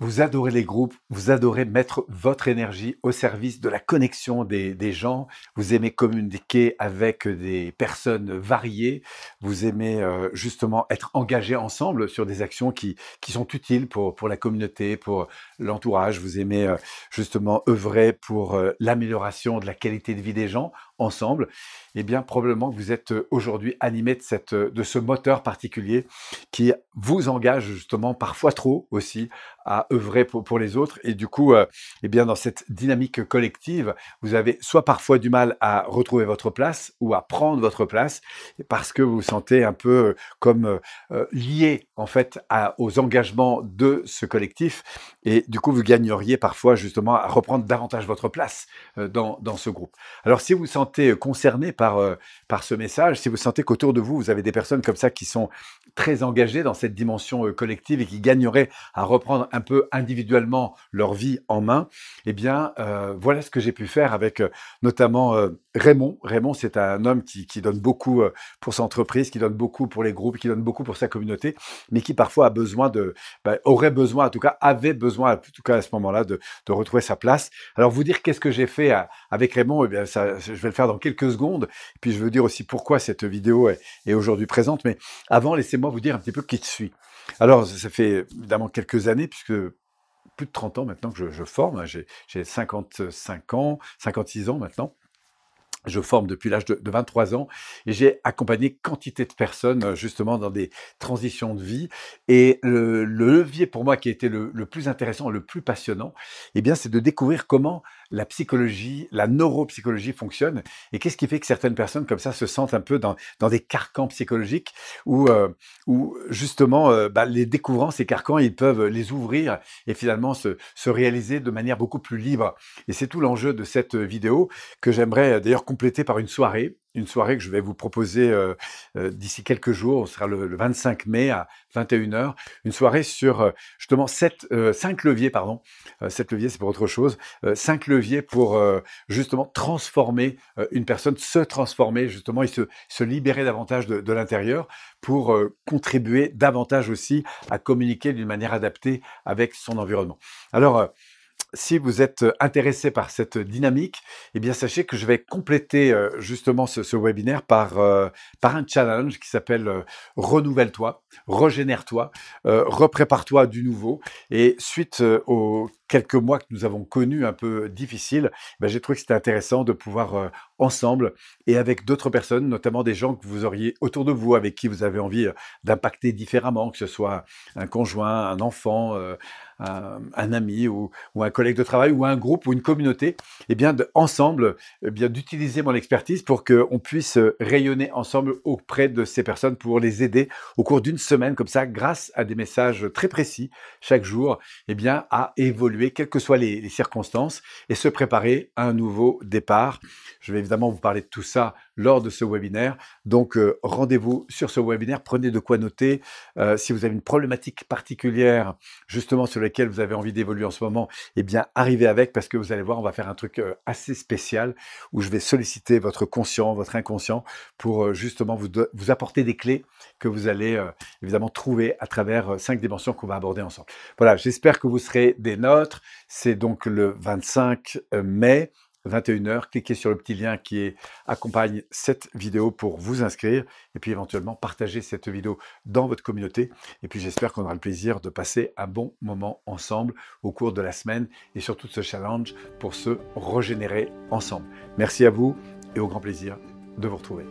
Vous adorez les groupes, vous adorez mettre votre énergie au service de la connexion des, gens, vous aimez communiquer avec des personnes variées, vous aimez euh, justement être engagé ensemble sur des actions qui, sont utiles pour, la communauté, pour l'entourage, vous aimez euh, justement œuvrer pour euh, l'amélioration de la qualité de vie des gens ensemble, eh bien probablement que vous êtes euh, aujourd'hui animé euh, de, ce moteur particulier qui vous engage justement parfois trop aussi à œuvrer pour, les autres. Et du coup, euh, eh bien dans cette dynamique collective, vous avez soit parfois du mal à retrouver votre place ou à prendre votre place parce que vous vous sentez un peu comme lié en fait aux engagements de ce collectif. Et du coup, vous gagneriez parfois justement à reprendre davantage votre place dans, dans ce groupe. Alors si vous sentez euh, concerné par, euh, par ce message, si vous sentez qu'autour de vous, vous avez des personnes comme ça qui sont très engagées dans cette dimension euh, collective et qui gagneraient à reprendre un peu individuellement leur vie en main, eh bien, voilà ce que j'ai pu faire avec notamment Raymond. Raymond, c'est un homme qui, qui donne beaucoup pour son entreprise, qui donne beaucoup pour les groupes, qui donne beaucoup pour sa communauté, mais qui parfois a besoin de, bah, aurait besoin, en tout cas, avait besoin, en tout cas à ce moment-là, de, de retrouver sa place. Alors, vous dire qu'est-ce que j'ai fait avec Raymond, eh bien, ça, je vais le faire dans quelques secondes. Et puis je veux dire aussi pourquoi cette vidéo est, aujourd'hui présente. Mais avant, laissez-moi vous dire un petit peu qui je suis. Alors, ça fait évidemment quelques années, puisque plus de 30 ans maintenant que je, forme. Hein. J'ai 55 ans, 56 ans maintenant. Je forme depuis l'âge de, 23 ans et j'ai accompagné quantité de personnes euh, justement dans des transitions de vie. Et le, levier pour moi qui a été le, plus intéressant, le plus passionnant, et eh bien, c'est de découvrir comment la psychologie, la neuropsychologie fonctionne et qu'est-ce qui fait que certaines personnes comme ça se sentent un peu dans, des carcans psychologiques où, euh, justement, euh, bah, les découvrant ces carcans, ils peuvent les ouvrir et finalement se réaliser de manière beaucoup plus libre. Et c'est tout l'enjeu de cette vidéo que j'aimerais euh, d'ailleurs compléter par une soirée une soirée que je vais vous proposer euh, euh, d'ici quelques jours, ce sera le, 25 mai à 21h, une soirée sur euh, justement 7, 5 leviers, pardon, 7 leviers c'est pour autre chose, 5 leviers pour justement transformer une personne, se transformer justement et se, libérer davantage de, de l'intérieur pour contribuer davantage aussi à communiquer d'une manière adaptée avec son environnement. Alors, si vous êtes euh, intéressé par cette dynamique, eh bien sachez que je vais compléter euh, justement ce, webinaire par, euh, par un challenge qui s'appelle Renouvelle-toi, régénère-toi, reprépare-toi du nouveau. Et suite au quelques mois que nous avons connus un peu difficiles, ben, j'ai trouvé que c'était intéressant de pouvoir euh, ensemble et avec d'autres personnes, notamment des gens que vous auriez autour de vous, avec qui vous avez envie euh, d'impacter différemment, que ce soit un conjoint, un enfant, euh, un, ami ou, un collègue de travail ou un groupe ou une communauté, et eh bien de, ensemble, eh bien d'utiliser mon expertise pour qu'on puisse rayonner ensemble auprès de ces personnes pour les aider au cours d'une semaine comme ça, grâce à des messages très précis chaque jour, et eh bien à évoluer quelles que soient les, circonstances, et se préparer à un nouveau départ. Je vais évidemment vous parler de tout ça lors de ce webinaire. Donc, euh, rendez-vous sur ce webinaire. Prenez de quoi noter. Euh, si vous avez une problématique particulière, justement, sur laquelle vous avez envie d'évoluer en ce moment, eh bien, arrivez avec, parce que vous allez voir, on va faire un truc euh, assez spécial où je vais solliciter votre conscient, votre inconscient, pour justement vous, vous apporter des clés que vous allez évidemment trouver à travers cinq dimensions qu'on va aborder ensemble. Voilà, j'espère que vous serez des notes c'est donc le 25 euh, mai, 21h. Cliquez sur le petit lien qui accompagne cette vidéo pour vous inscrire et puis éventuellement partager cette vidéo dans votre communauté. Et puis j'espère qu'on aura le plaisir de passer un bon moment ensemble au cours de la semaine et surtout ce challenge pour se régénérer ensemble. Merci à vous et au grand plaisir de vous retrouver.